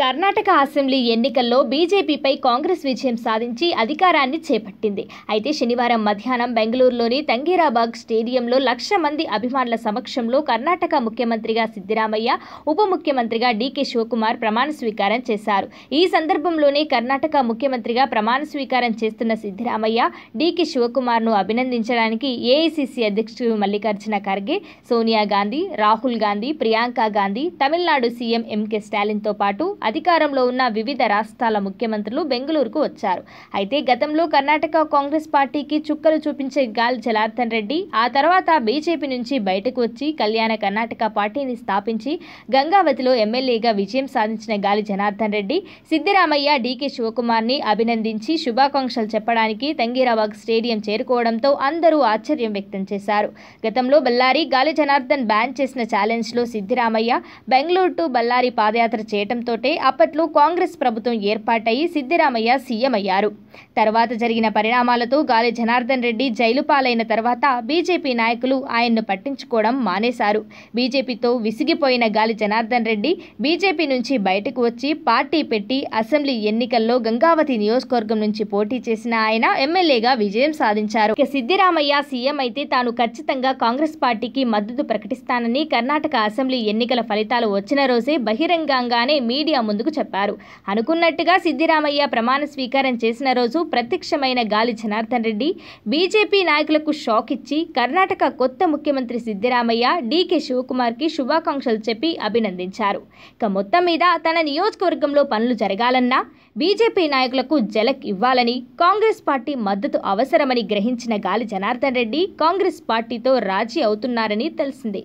Karnataka assembly ఎన్నికల్లో బీజేపీపై కాంగ్రెస్ విజయం సాధించి అధికారాన్ని చేపట్టింది అయితే శనివారం మధ్యాహ్నం బెంగళూరులోని తంగీరాబాగ్ స్టేడియంలో లక్ష మంది అభిమానుల సమక్షంలో కర్ణాటక ముఖ్యమంత్రిగా సిద్దిరామయ్య ఉప ముఖ్యమంత్రిగా డీకే శివకుమార్ ప్రమాణ స్వీకారం చేశారు ఈ సందర్భంలోనే కర్ణాటక ముఖ్యమంత్రిగా ప్రమాణ స్వీకారం చేస్తున్న సిద్దిరామయ్య డీకే శివకుమార్ను అభినందించడానికి ఏఐసిసి అధ్యక్షుడు మల్లికార్జున ఖర్గే సోనియా గాంధీ రాహుల్ గాంధీ ప్రియాంక గాంధీ తమిళనాడు సీఎం ఎంకే స్టాలిన్తో పాటు అధికారంలో ఉన్న వివిధ రాష్ట్రాల ముఖ్యమంత్రులు బెంగళూరుకు వచ్చారు అయితే గతంలో కర్ణాటక కాంగ్రెస్ పార్టీకి చుక్కలు చూపించే గాల్ జనార్దన్ రెడ్డి ఆ తర్వాత బీజేపీ నుంచి బయటకు వచ్చి కళ్యాణ కర్ణాటక పార్టీని స్థాపించి గంగావతిలో ఎమ్మెల్యేగా విజయం సాధించిన గాలి జనార్దన్ రెడ్డి సిద్దిరామయ్య డీకే శివకుమార్ని అభినందించి శుభాకాంక్షలు చెప్పడానికి తంగీరాబాగ్ స్టేడియం చేరుకోవడంతో అందరూ ఆశ్చర్యం వ్యక్తం చేశారు గతంలో బల్లారి గాలి జనార్దన్ బ్యాన్ చేసిన ఛాలెంజ్లో సిద్దిరామయ్య బెంగళూరు టు బల్లారి పాదయాత్ర చేయడంతోటే అప్పట్లో కాంగ్రెస్ ప్రభుత్వం ఏర్పాటై సిద్దిరామయ్య సీఎం అయ్యారు తర్వాత జరిగిన పరిణామాలతో గాలి జనార్దన్ రెడ్డి జైలు పాలైన తర్వాత బీజేపీ నాయకులు ఆయన్ను పట్టించుకోవడం మానేశారు బీజేపీతో విసిగిపోయిన గాలి జనార్దన్ రెడ్డి బీజేపీ నుంచి బయటకు వచ్చి పార్టీ పెట్టి అసెంబ్లీ ఎన్నికల్లో గంగావతి నియోజకవర్గం నుంచి పోటీ చేసిన ఆయన ఎమ్మెల్యేగా విజయం సాధించారు సిద్దిరామయ్య సీఎం అయితే తాను ఖచ్చితంగా కాంగ్రెస్ పార్టీకి మద్దతు ప్రకటిస్తానని కర్ణాటక అసెంబ్లీ ఎన్నికల ఫలితాలు వచ్చిన రోజే బహిరంగంగానే మీడియా ముందుకు చెప్పారు అనుకున్నట్టుగా సిద్దిరామయ్య ప్రమాణ స్వీకారం చేసిన రోజు ప్రత్యక్షమైన గాలి జనార్దన్ రెడ్డి బీజేపీ నాయకులకు షాక్ ఇచ్చి కర్ణాటక కొత్త ముఖ్యమంత్రి సిద్దిరామయ్య డీకే శివకుమార్కి శుభాకాంక్షలు చెప్పి అభినందించారు ఇక మొత్తం మీద తన నియోజకవర్గంలో పనులు జరగాలన్నా బీజేపీ నాయకులకు జలక్ ఇవ్వాలని కాంగ్రెస్ పార్టీ మద్దతు అవసరమని గ్రహించిన గాలి జనార్దన్ రెడ్డి కాంగ్రెస్ పార్టీతో రాజీ అవుతున్నారని తెలిసింది